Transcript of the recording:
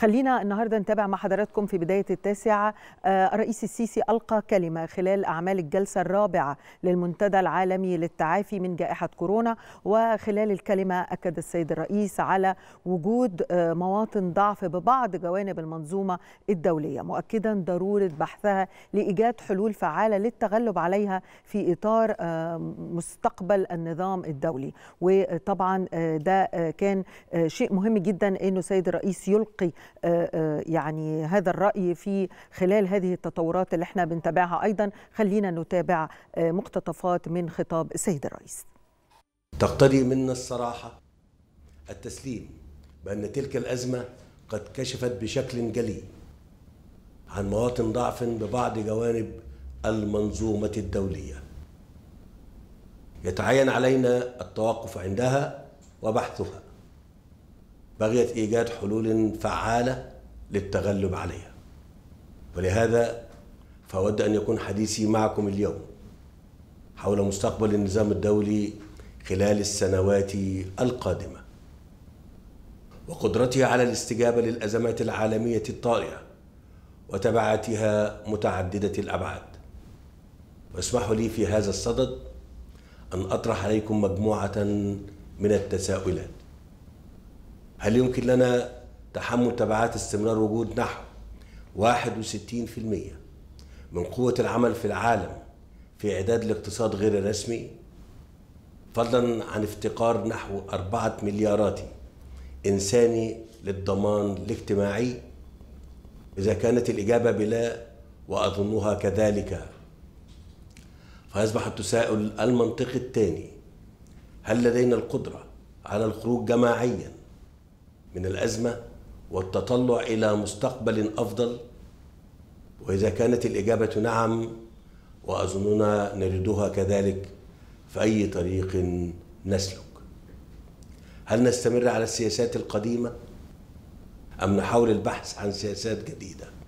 خلينا النهارده نتابع مع حضراتكم في بدايه التاسعه آه، الرئيس السيسي القى كلمه خلال اعمال الجلسه الرابعه للمنتدى العالمي للتعافي من جائحه كورونا وخلال الكلمه اكد السيد الرئيس على وجود آه، مواطن ضعف ببعض جوانب المنظومه الدوليه مؤكدا ضروره بحثها لايجاد حلول فعاله للتغلب عليها في اطار آه، مستقبل النظام الدولي وطبعا ده كان شيء مهم جدا انه السيد الرئيس يلقي آه، آه، يعني هذا الرأي في خلال هذه التطورات اللي احنا بنتابعها أيضا خلينا نتابع آه، مقتطفات من خطاب السيد الرئيس تقتضي منا الصراحة التسليم بأن تلك الأزمة قد كشفت بشكل جلي عن مواطن ضعف ببعض جوانب المنظومة الدولية يتعين علينا التوقف عندها وبحثها بغيت إيجاد حلول فعالة للتغلب عليها ولهذا فأود أن يكون حديثي معكم اليوم حول مستقبل النظام الدولي خلال السنوات القادمة وقدرتها على الاستجابة للأزمات العالمية الطارئة وتبعاتها متعددة الأبعاد واسمحوا لي في هذا الصدد أن أطرح عليكم مجموعة من التساؤلات هل يمكن لنا تحمل تبعات استمرار وجود نحو 61% من قوة العمل في العالم في إعداد الاقتصاد غير الرسمي فضلا عن افتقار نحو أربعة مليارات إنساني للضمان الاجتماعي إذا كانت الإجابة بلا وأظنها كذلك فيصبح التساؤل المنطقي الثاني هل لدينا القدرة على الخروج جماعياً من الازمه والتطلع الى مستقبل افضل واذا كانت الاجابه نعم واظننا نريدها كذلك في اي طريق نسلك هل نستمر على السياسات القديمه ام نحاول البحث عن سياسات جديده